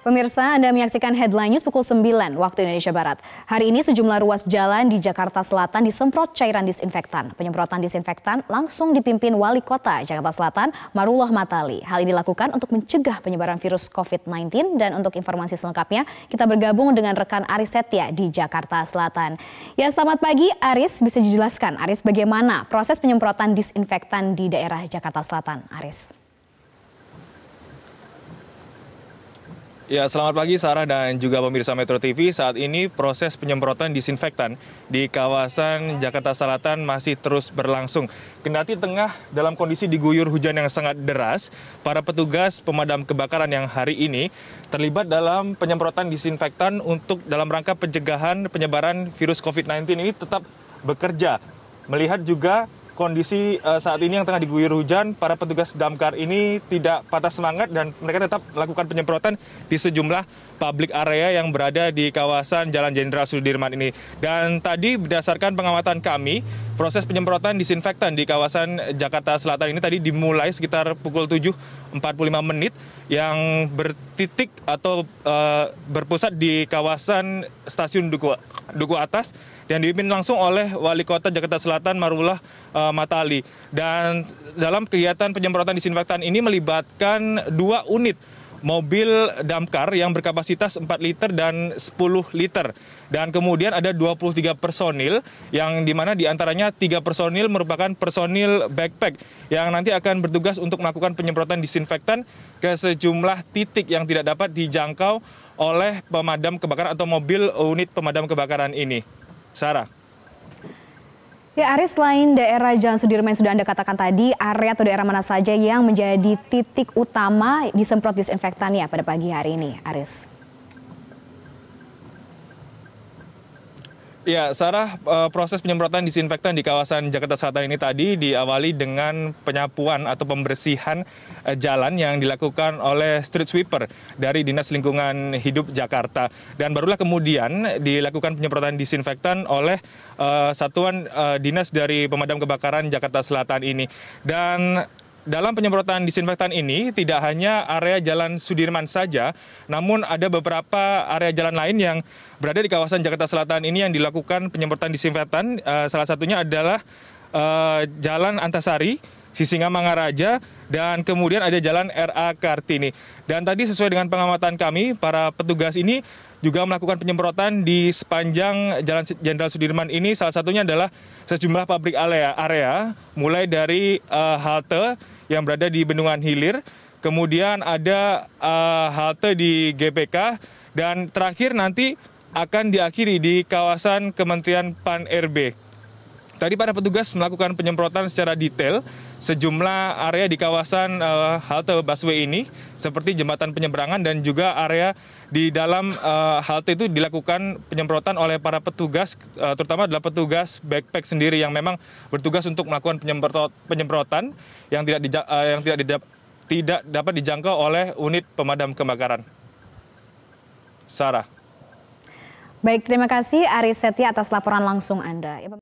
Pemirsa, Anda menyaksikan Headline News pukul 9 waktu Indonesia Barat. Hari ini sejumlah ruas jalan di Jakarta Selatan disemprot cairan disinfektan. Penyemprotan disinfektan langsung dipimpin Wali Kota Jakarta Selatan, Marullah Matali. Hal ini dilakukan untuk mencegah penyebaran virus COVID-19 dan untuk informasi selengkapnya kita bergabung dengan rekan Aris Setia di Jakarta Selatan. Ya, selamat pagi Aris. Bisa dijelaskan Aris bagaimana proses penyemprotan disinfektan di daerah Jakarta Selatan, Aris? Ya, selamat pagi Sarah dan juga pemirsa Metro TV. Saat ini proses penyemprotan disinfektan di kawasan Jakarta Selatan masih terus berlangsung. Kendati tengah dalam kondisi diguyur hujan yang sangat deras, para petugas pemadam kebakaran yang hari ini terlibat dalam penyemprotan disinfektan untuk dalam rangka pencegahan penyebaran virus COVID-19 ini tetap bekerja. Melihat juga kondisi eh, saat ini yang tengah diguyur hujan, para petugas damkar ini tidak patah semangat dan mereka tetap melakukan penyemprotan di sejumlah publik area yang berada di kawasan Jalan Jenderal Sudirman ini. Dan tadi berdasarkan pengamatan kami, proses penyemprotan disinfektan di kawasan Jakarta Selatan ini tadi dimulai sekitar pukul 7.45 menit yang bertitik atau uh, berpusat di kawasan stasiun Duku, Duku Atas yang dipimpin langsung oleh Wali Kota Jakarta Selatan Marullah uh, Matali. Dan dalam kegiatan penyemprotan disinfektan ini melibatkan dua unit mobil damkar yang berkapasitas 4 liter dan 10 liter. Dan kemudian ada 23 personil yang dimana diantaranya 3 personil merupakan personil backpack yang nanti akan bertugas untuk melakukan penyemprotan disinfektan ke sejumlah titik yang tidak dapat dijangkau oleh pemadam kebakaran atau mobil unit pemadam kebakaran ini. Sarah. Ya Aris, selain daerah Jalan Sudirman yang sudah Anda katakan tadi, area atau daerah mana saja yang menjadi titik utama disemprot disinfektan ya pada pagi hari ini, Aris? ya sarah eh, proses penyemprotan disinfektan di kawasan jakarta selatan ini tadi diawali dengan penyapuan atau pembersihan eh, jalan yang dilakukan oleh street sweeper dari dinas lingkungan hidup jakarta dan barulah kemudian dilakukan penyemprotan disinfektan oleh eh, satuan dinas dari pemadam kebakaran jakarta selatan ini dan dalam penyemprotan disinfektan ini tidak hanya area Jalan Sudirman saja, namun ada beberapa area jalan lain yang berada di kawasan Jakarta Selatan ini yang dilakukan penyemprotan disinfektan. Eh, salah satunya adalah eh, Jalan Antasari, Sisinga Mangaraja dan kemudian ada jalan RA Kartini. Dan tadi sesuai dengan pengamatan kami, para petugas ini juga melakukan penyemprotan di sepanjang Jalan Jenderal Sudirman ini salah satunya adalah sejumlah pabrik area, area mulai dari uh, halte yang berada di Bendungan Hilir, kemudian ada uh, halte di GPK dan terakhir nanti akan diakhiri di kawasan Kementerian Pan RB. Tadi para petugas melakukan penyemprotan secara detail sejumlah area di kawasan uh, halte busway ini seperti jembatan penyeberangan dan juga area di dalam uh, halte itu dilakukan penyemprotan oleh para petugas uh, terutama adalah petugas backpack sendiri yang memang bertugas untuk melakukan penyemprot, penyemprotan yang tidak di, uh, yang tidak didap, tidak dapat dijangkau oleh unit pemadam kebakaran. Sarah. Baik, terima kasih Ari Setia atas laporan langsung Anda.